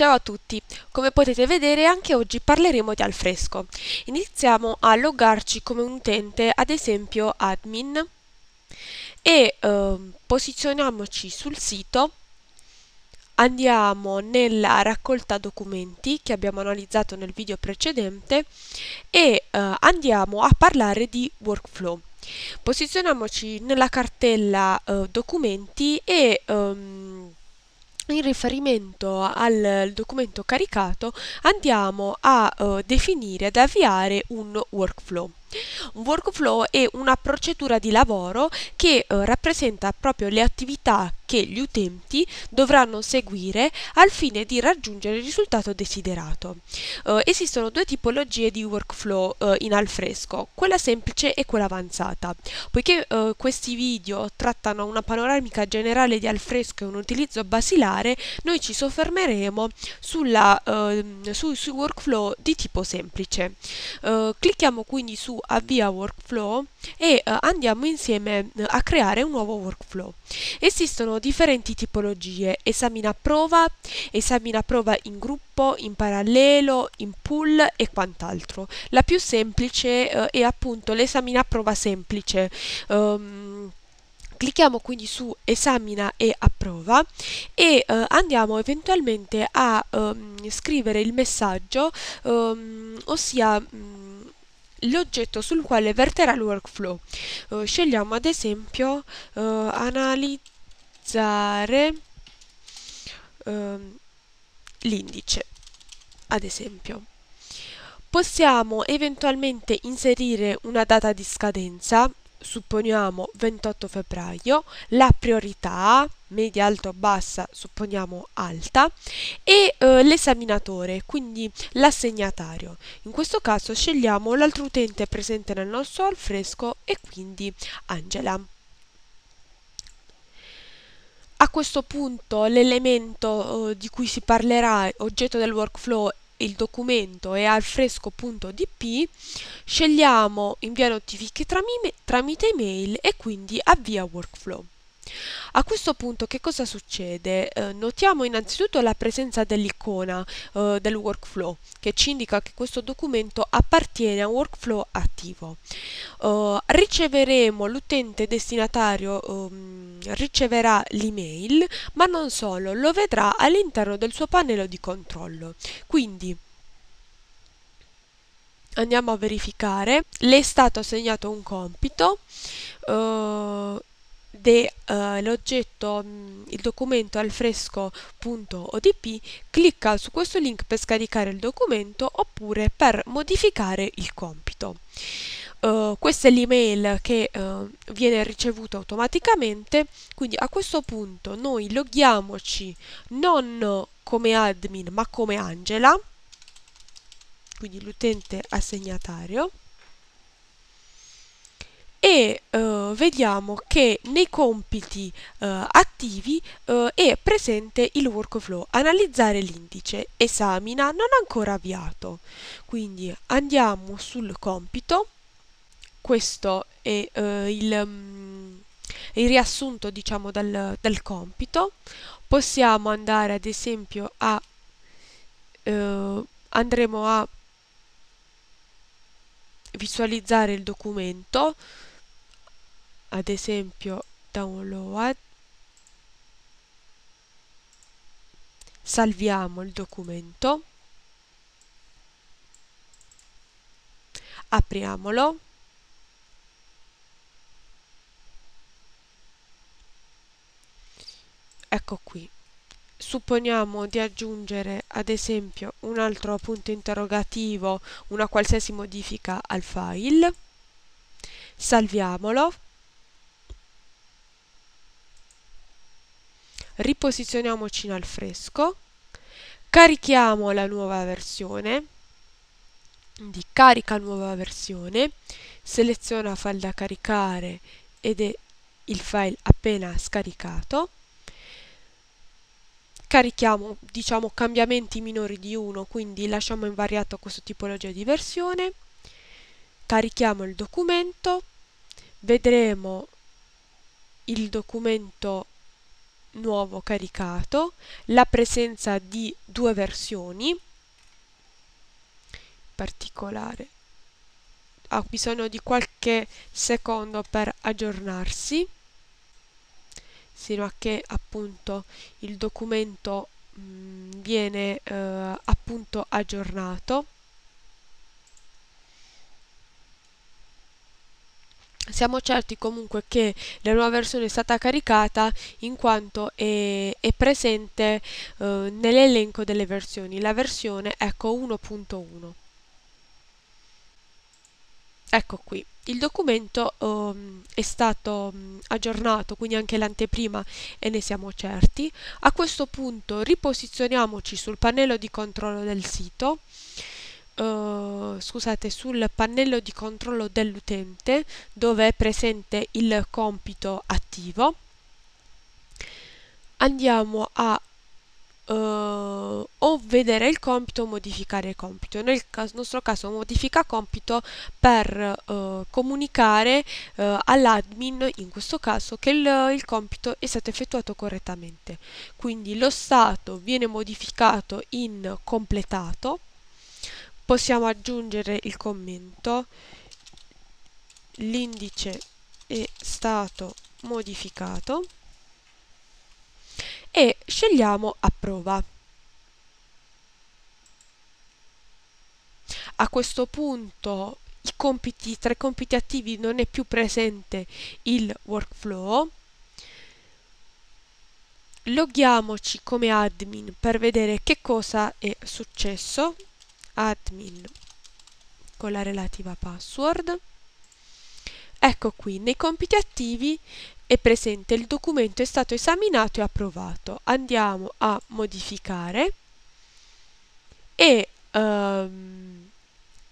Ciao a tutti, come potete vedere anche oggi parleremo di alfresco. Iniziamo a loggarci come un utente, ad esempio admin, e eh, posizioniamoci sul sito, andiamo nella raccolta documenti che abbiamo analizzato nel video precedente e eh, andiamo a parlare di workflow. Posizioniamoci nella cartella eh, documenti e... Ehm, in riferimento al documento caricato andiamo a uh, definire, ad avviare un workflow. Un workflow è una procedura di lavoro che eh, rappresenta proprio le attività che gli utenti dovranno seguire al fine di raggiungere il risultato desiderato. Eh, esistono due tipologie di workflow eh, in alfresco, quella semplice e quella avanzata. Poiché eh, questi video trattano una panoramica generale di alfresco e un utilizzo basilare, noi ci soffermeremo sulla, ehm, su, su workflow di tipo semplice. Eh, clicchiamo quindi su avvia workflow e eh, andiamo insieme eh, a creare un nuovo workflow. Esistono differenti tipologie, esamina prova, esamina prova in gruppo, in parallelo, in pool e quant'altro. La più semplice eh, è appunto l'esamina prova semplice. Um, clicchiamo quindi su esamina e approva e eh, andiamo eventualmente a um, scrivere il messaggio um, ossia um, l'oggetto sul quale verterà il workflow. Uh, scegliamo ad esempio uh, analizzare uh, l'indice, ad esempio. Possiamo eventualmente inserire una data di scadenza supponiamo 28 febbraio, la priorità media, alto, bassa, supponiamo alta, e eh, l'esaminatore, quindi l'assegnatario. In questo caso scegliamo l'altro utente presente nel nostro alfresco e quindi Angela. A questo punto l'elemento eh, di cui si parlerà, oggetto del workflow, il documento è al fresco.dp, scegliamo invia notifiche tramite, email e quindi avvia workflow. A questo punto che cosa succede? Eh, notiamo innanzitutto la presenza dell'icona eh, del workflow che ci indica che questo documento appartiene a un workflow attivo. Eh, riceveremo l'utente destinatario ehm, riceverà l'email, ma non solo, lo vedrà all'interno del suo pannello di controllo. Quindi andiamo a verificare, le è stato assegnato un compito, eh, uh, l'oggetto, mm, il documento al fresco.odp, clicca su questo link per scaricare il documento oppure per modificare il compito. Uh, questa è l'email che uh, viene ricevuto automaticamente, quindi a questo punto noi loghiamoci non come admin ma come Angela, quindi l'utente assegnatario, e uh, vediamo che nei compiti uh, attivi uh, è presente il workflow analizzare l'indice esamina non ancora avviato quindi andiamo sul compito questo è eh, il, mm, il, riassunto diciamo dal, dal, compito. Possiamo andare ad esempio a... Eh, andremo a visualizzare il documento, ad esempio download, salviamo il documento, apriamolo, supponiamo di aggiungere ad esempio un altro punto interrogativo, una qualsiasi modifica al file, salviamolo, riposizioniamoci al fresco, carichiamo la nuova versione, quindi carica nuova versione, seleziona file da caricare ed è il file appena scaricato, Carichiamo diciamo cambiamenti minori di 1, quindi lasciamo invariato questo tipologia di versione. Carichiamo il documento, vedremo il documento nuovo caricato, la presenza di due versioni, in particolare ha ah, bisogno di qualche secondo per aggiornarsi sino a che appunto il documento mh, viene eh, appunto aggiornato siamo certi comunque che la nuova versione è stata caricata in quanto è, è presente eh, nell'elenco delle versioni, la versione ecco 1.1. Ecco qui il documento um, è stato um, aggiornato, quindi anche l'anteprima e ne siamo certi. A questo punto riposizioniamoci sul pannello di controllo del sito, uh, scusate, sul pannello di controllo dell'utente dove è presente il compito attivo. Andiamo a uh, vedere il compito o modificare il compito. Nel caso, nostro caso modifica compito per eh, comunicare eh, all'admin, in questo caso, che il, il compito è stato effettuato correttamente. Quindi lo stato viene modificato in completato, possiamo aggiungere il commento, l'indice è stato modificato e scegliamo approva. A questo punto i compiti, tra i compiti attivi non è più presente il workflow. Loghiamoci come admin per vedere che cosa è successo. Admin con la relativa password. Ecco qui, nei compiti attivi è presente il documento è stato esaminato e approvato. Andiamo a modificare e ehm,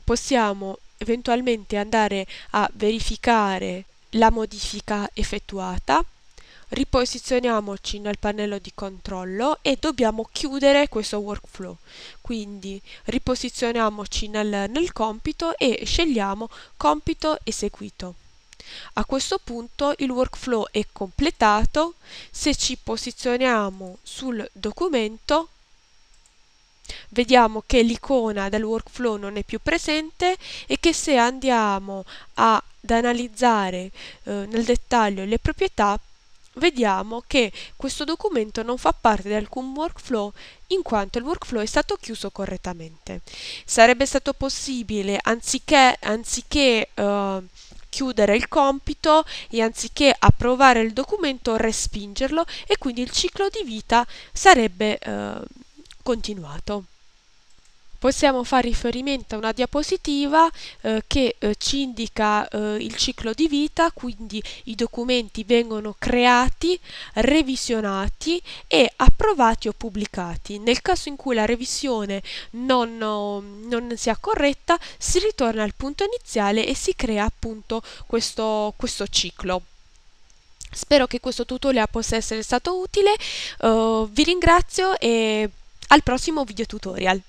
possiamo eventualmente andare a verificare la modifica effettuata riposizioniamoci nel pannello di controllo e dobbiamo chiudere questo workflow. Quindi riposizioniamoci nel, nel, compito e scegliamo compito eseguito. A questo punto il workflow è completato, se ci posizioniamo sul documento vediamo che l'icona del workflow non è più presente e che se andiamo ad analizzare eh, nel dettaglio le proprietà vediamo che questo documento non fa parte di alcun workflow in quanto il workflow è stato chiuso correttamente. Sarebbe stato possibile, anziché, anziché eh, chiudere il compito e anziché approvare il documento, respingerlo e quindi il ciclo di vita sarebbe eh, continuato. Possiamo fare riferimento a una diapositiva eh, che eh, ci indica eh, il ciclo di vita, quindi i documenti vengono creati, revisionati e approvati o pubblicati. Nel caso in cui la revisione non, non sia corretta, si ritorna al punto iniziale e si crea appunto questo, questo ciclo. Spero che questo tutorial possa essere stato utile, eh, vi ringrazio e al prossimo video tutorial!